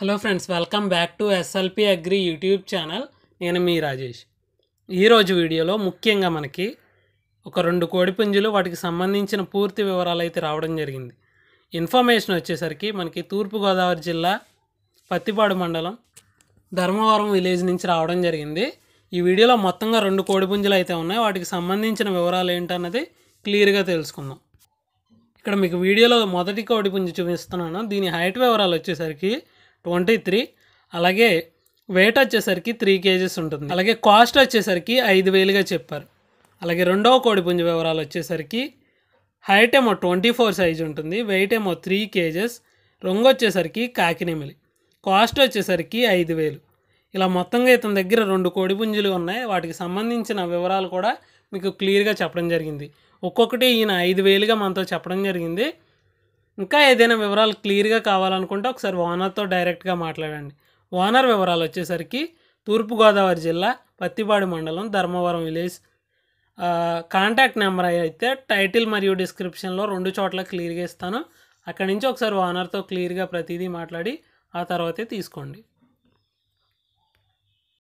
hello friends welcome back to SLP agri YouTube channel నేను మీ రాజేష్ ఈరోజు వీడియోలో ముఖ్యంగా మనకి ఒక రెండు కోడిపుంజులు వాటికి సంబంధించిన పూర్తి వివరాలు అయితే రావడం జరిగింది ఇన్ఫర్మేషన్ వచ్చేసరికి మనకి తూర్పుగోదావరి జిల్లా పత్తిపాడు మండలం ధర్మవరం విలేజ్ నుంచి రావడం జరిగింది ఈ వీడియోలో మొత్తంగా రెండు కోడిపుంజులు అయితే ఉన్నాయి వాటికి సంబంధించిన వివరాలు ఏంటన్నది క్లియర్గా తెలుసుకుందాం ఇక్కడ మీకు వీడియోలో మొదటి కోడిపుంజు చూపిస్తున్నాను దీని హైట్ వివరాలు వచ్చేసరికి ట్వంటీ త్రీ అలాగే వెయిట్ వచ్చేసరికి త్రీ కేజీస్ ఉంటుంది అలాగే కాస్ట్ వచ్చేసరికి ఐదు వేలుగా చెప్పారు అలాగే రెండవ కోడిపుంజు వివరాలు వచ్చేసరికి హైట్ ఏమో ట్వంటీ ఫోర్ సైజ్ ఉంటుంది వెయిట్ ఏమో త్రీ కేజెస్ రంగు వచ్చేసరికి కాకినెమిలి కాస్ట్ వచ్చేసరికి ఐదు వేలు ఇలా మొత్తంగా ఇతని దగ్గర రెండు కోడిపుంజులు ఉన్నాయి వాటికి సంబంధించిన వివరాలు కూడా మీకు క్లియర్గా చెప్పడం జరిగింది ఒక్కొక్కటి ఈయన ఐదు వేలుగా మనతో చెప్పడం జరిగింది ఇంకా ఏదైనా వివరాలు క్లియర్గా కావాలనుకుంటే ఒకసారి ఓనర్తో డైరెక్ట్గా మాట్లాడండి ఓనర్ వివరాలు వచ్చేసరికి తూర్పుగోదావరి జిల్లా పత్తిపాడు మండలం ధర్మవరం విలేజ్ కాంటాక్ట్ నెంబర్ అయితే టైటిల్ మరియు డిస్క్రిప్షన్లో రెండు చోట్ల క్లియర్గా ఇస్తాను అక్కడి నుంచి ఒకసారి ఓనర్తో క్లియర్గా ప్రతిదీ మాట్లాడి ఆ తర్వాతే తీసుకోండి